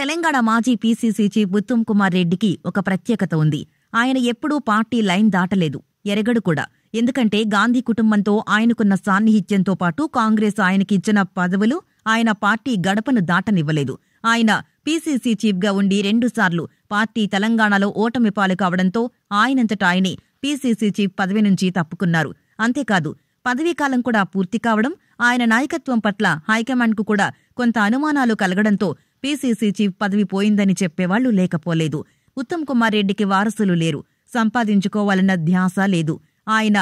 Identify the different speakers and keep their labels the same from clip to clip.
Speaker 1: తెలంగాణ మాజీ PCC chief Uttam Kumar రెడ్డికి ఒక ప్రత్యేకత ఉంది ఆయన ఎప్పుడూ పార్టీ లైన్ దాటలేదు ఎరగడు కూడా ఎందుకంటే గాంధీ కుటుంబంతో ఆయనకున్న సాన్నిహిత్యంతో పాటు కాంగ్రెస్ ఆయనకి ఇచ్చిన పదవులు ఆయన పార్టీ గడపను దాటనివ్వలేదు ఆయన పీసీసీ చీఫ్గా ఉండి రెండుసార్లు పార్టీ తెలంగాణలో ఓటమి పాలు కావడంతో ఆయనంతట ఆయనే పీసీసీ చీఫ్ పదవి నుంచి తప్పుకున్నారు అంతేకాదు పదవీకాలం కూడా పూర్తి కావడం ఆయన నాయకత్వం పట్ల హైకమాండ్కు కూడా కొంత అనుమానాలు కలగడంతో పీసీసీ చీఫ్ పదవి పోయిందని చెప్పేవాళ్లు లేకపోలేదు ఉత్తమ్ కుమార్ రెడ్డికి వారసులు లేరు సంపాదించుకోవాలన్న ధ్యాస లేదు ఆయన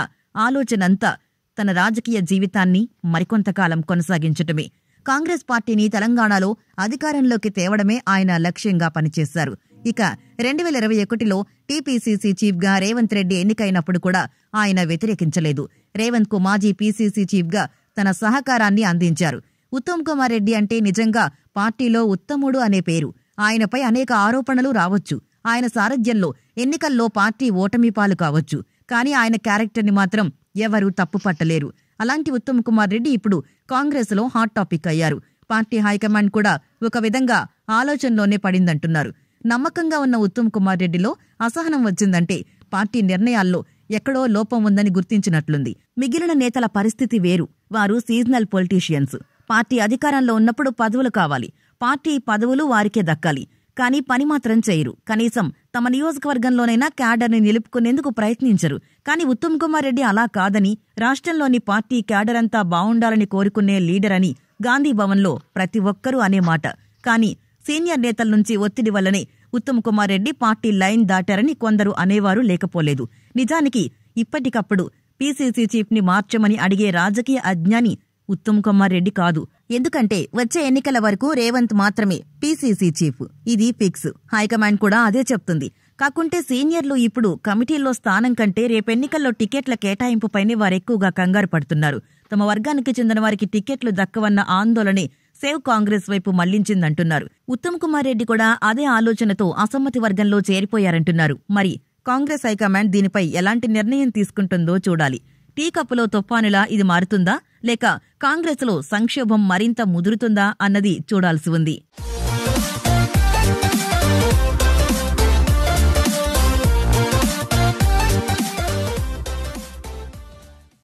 Speaker 1: ఆలోచనంతా తన రాజకీయ జీవితాన్ని మరికొంతకాలం కొనసాగించటమే కాంగ్రెస్ పార్టీని తెలంగాణలో అధికారంలోకి తేవడమే ఆయన లక్ష్యంగా పనిచేశారు ఇక రెండు వేల ఇరవై ఒకటిలో టీపీసీసీ చీఫ్గా రేవంత్ రెడ్డి ఎన్నికైనప్పుడు కూడా ఆయన వ్యతిరేకించలేదు రేవంత్ కు మాజీ పీసీసీ చీఫ్గా తన సహకారాన్ని అందించారు ఉత్తమ్ కుమార్ రెడ్డి అంటే నిజంగా పార్టీలో ఉత్తముడు అనే పేరు ఆయనపై అనేక ఆరోపణలు రావచ్చు ఆయన సారథ్యంలో ఎన్నికల్లో పార్టీ ఓటమి పాలు కావచ్చు కానీ ఆయన క్యారెక్టర్ని మాత్రం ఎవరూ తప్పు పట్టలేరు అలాంటి ఉత్తమ్ కుమార్ రెడ్డి ఇప్పుడు కాంగ్రెస్లో హాట్ టాపిక్ అయ్యారు పార్టీ హైకమాండ్ కూడా ఒక విధంగా ఆలోచనలోనే పడిందంటున్నారు నమ్మకంగా ఉన్న ఉత్తమ్ కుమార్ రెడ్డిలో అసహనం వచ్చిందంటే పార్టీ నిర్ణయాల్లో ఎక్కడో లోపం ఉందని గుర్తించినట్లుంది మిగిలిన నేతల పరిస్థితి వేరు వారు సీజనల్ పొలిటీషియన్స్ పార్టీ అధికారంలో ఉన్నప్పుడు పదవులు కావాలి పార్టీ పదవులు వారికే దక్కాలి కానీ పని మాత్రం చేయరు కనీసం తమ నియోజకవర్గంలోనైనా క్యాడర్ని నిలుపుకునేందుకు ప్రయత్నించరు కానీ ఉత్తమ్ కుమార్ రెడ్డి అలా కాదని రాష్ట్రంలోని పార్టీ క్యాడర్ అంతా బావుండాలని కోరుకునే లీడర్ అని గాంధీభవన్లో ప్రతి ఒక్కరూ అనే మాట కానీ సీనియర్ నేతల నుంచి ఒత్తిడి వల్లనే ఉత్తమ్ కుమార్ రెడ్డి పార్టీ లైన్ దాటారని కొందరు అనేవారు లేకపోలేదు నిజానికి ఇప్పటికప్పుడు పీసీసీ చీఫ్ని మార్చమని అడిగే రాజకీయ అజ్ఞాని ఉత్తమ్ కుమార్ రెడ్డి కాదు ఎందుకంటే వచ్చే ఎన్నికల వరకు రేవంత్ మాత్రమే పీసీసీ చీఫ్ ఇది ఫిక్స్ హైకమాండ్ కూడా అదే చెప్తుంది కాకుంటే సీనియర్లు ఇప్పుడు కమిటీల్లో స్థానం కంటే రేపెన్నికల్లో టికెట్ల కేటాయింపుపైనే వారెక్కువగా కంగారు పడుతున్నారు తమ వర్గానికి చెందిన వారికి టికెట్లు దక్కవన్న ఆందోళనే సేవ్ కాంగ్రెస్ వైపు మళ్లించిందంటున్నారు ఉత్తమ్ కుమార్ రెడ్డి కూడా అదే ఆలోచనతో అసమ్మతి వర్గంలో చేరిపోయారంటున్నారు మరి కాంగ్రెస్ హైకమాండ్ దీనిపై ఎలాంటి నిర్ణయం తీసుకుంటుందో చూడాలి టీ కప్పులో తుఫానులా ఇది మారుతుందా లేక కాంగ్రెస్ లో సంక్షోభం మరింత ముదురుతుందా అన్నది చూడాల్సి ఉంది